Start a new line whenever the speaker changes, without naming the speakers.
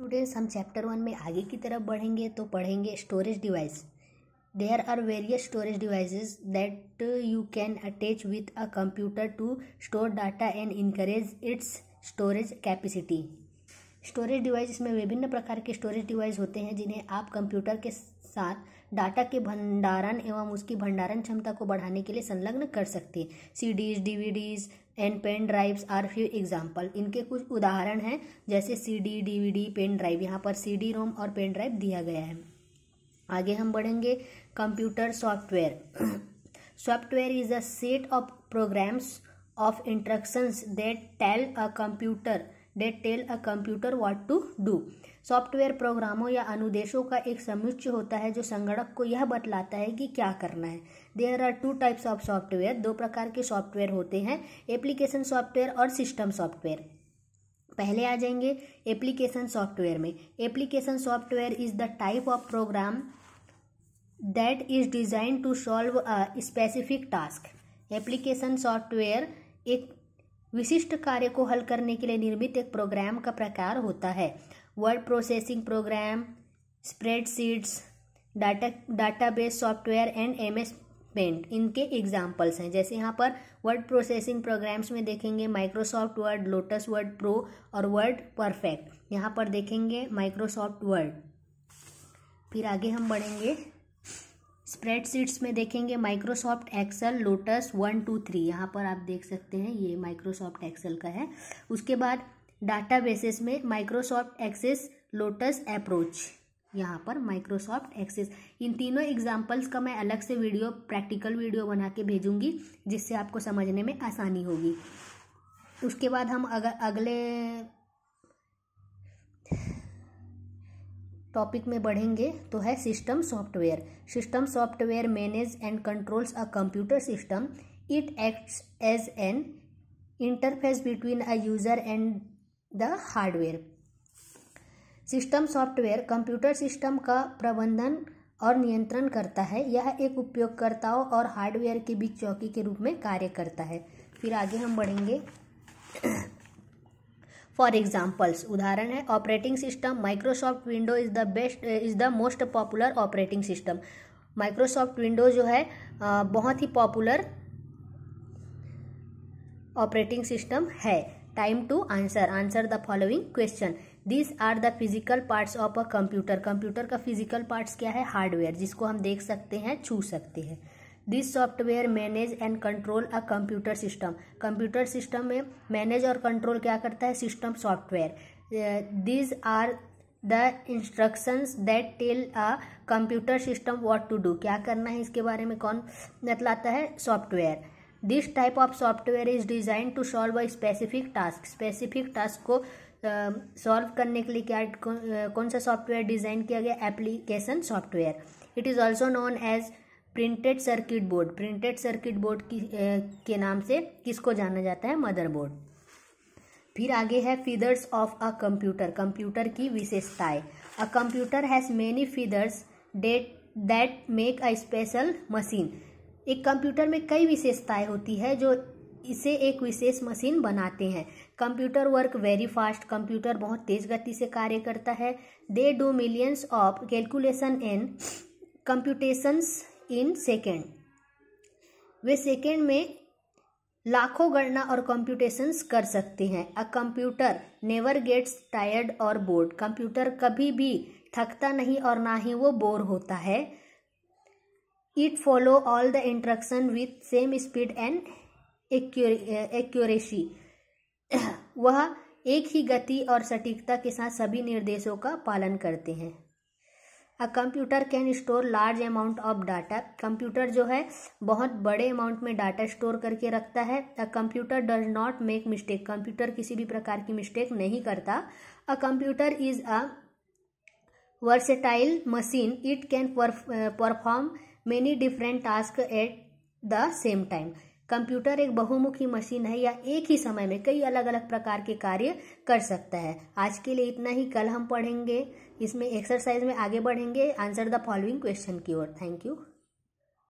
students हम chapter one में आगे की तरफ बढ़ेंगे तो पढ़ेंगे storage device there are various storage devices that you can attach with a computer to store data and encourage its storage capacity storage device में विभिन्न प्रकार के स्टोरेज डिवाइस होते हैं जिन्हें आप कंप्यूटर के साथ डाटा के भंडारण एवं उसकी भंडारण क्षमता को बढ़ाने के लिए संलग्न कर सकते हैं CDs DVDs and pen drives are few example इनके कुछ उदाहरण हैं जैसे C D D V D pen drive यहाँ पर सी डी रोम और पेन ड्राइव दिया गया है आगे हम बढ़ेंगे computer software software is a set of programs of instructions that tell a computer that tell a computer what to do software प्रोग्रामों या अनुदेशों का एक समुच्चय होता है जो संगणक को यह बतलाता है कि क्या करना है there are two types of software दो प्रकार के सॉफ्टवेयर होते हैं एप्लीकेशन सॉफ्टवेयर और सिस्टम सॉफ्टवेयर पहले आ जाएंगे एप्लीकेशन सॉफ्टवेयर में application software is the type of program that is design to solve a specific task application software एक विशिष्ट कार्य को हल करने के लिए निर्मित एक प्रोग्राम का प्रकार होता है word processing program spreadsheets data database software and M S paint इनके एग्जाम्पल्स हैं जैसे यहाँ पर वर्ड प्रोसेसिंग प्रोग्राम्स में देखेंगे Microsoft Word Lotus Word Pro और वर्ड परफेक्ट यहाँ पर देखेंगे माइक्रोसॉफ्ट वर्ड फिर आगे हम बढ़ेंगे स्प्रेडशीट्स में देखेंगे Microsoft Excel Lotus one two three यहाँ पर आप देख सकते हैं ये माइक्रोसॉफ्ट एक्सेल का है उसके बाद डाटाबेसेस में माइक्रोसॉफ्ट एक्सेस लोटस अप्रोच यहाँ पर माइक्रोसॉफ्ट एक्सेस इन तीनों एग्जाम्पल्स का मैं अलग से वीडियो प्रैक्टिकल वीडियो बना के भेजूंगी जिससे आपको समझने में आसानी होगी उसके बाद हम अगर अगले टॉपिक में बढ़ेंगे तो है system software system software manage and controls a computer system it acts as an interface between a user and the hardware system software computer system का प्रबंधन और नियंत्रण करता है यह एक उपयोगकर्ताओं और हार्डवेयर के बीच चौकी के रूप में कार्य करता है फिर आगे हम बढ़ेंगे फॉर एग्जाम्पल्स उदाहरण है operating system Microsoft window is the best is the most popular operating system Microsoft window जो है बहुत ही पॉपुलर ऑपरेटिंग सिस्टम है time to answer answer the following question these are the physical parts of a computer computer का physical parts क्या है hardware जिसको हम देख सकते हैं छू सकते हैं this software manage and control a computer system computer system में मैनेज और कंट्रोल क्या करता है system software these are the instructions that tell a computer system what to do क्या करना है इसके बारे में कौन बतलाता है software this type of software is design to solve a specific task specific task को सॉल्व um, uh, करने के लिए क्या कौन, uh, कौन सा सॉफ्टवेयर डिज़ाइन किया गया application software it is also known as printed circuit board printed circuit board की uh, के नाम से किसको जाना जाता है मदरबोर्ड फिर आगे है features of a computer computer की विशेषताएं a computer has many features that that make a special machine एक कंप्यूटर में कई विशेषताएं होती है जो इसे एक विशेष मशीन बनाते हैं computer work very fast computer बहुत तेज गति से कार्य करता है they do millions of calculation and computations in second वे सेकेंड में लाखों गणना और कंप्यूटेशंस कर सकते हैं a computer never gets tired और बोर्ड कंप्यूटर कभी भी थकता नहीं और ना ही वो बोर होता है it follow all the instruction with same speed and accuracy वह एक ही गति और सटीकता के साथ सभी निर्देशों का पालन करते हैं a computer can store large amount of data computer जो है बहुत बड़े अमाउंट में डाटा स्टोर करके रखता है a computer does not make mistake computer किसी भी प्रकार की मिस्टेक नहीं करता a computer is a versatile machine it can perform many different task at the same time computer एक बहुमुखी मशीन है या एक ही समय में कई अलग अलग प्रकार के कार्य कर सकता है आज के लिए इतना ही कल हम पढ़ेंगे इसमें एक्सरसाइज में आगे बढ़ेंगे आंसर द फॉलोइंग क्वेश्चन की ओर थैंक यू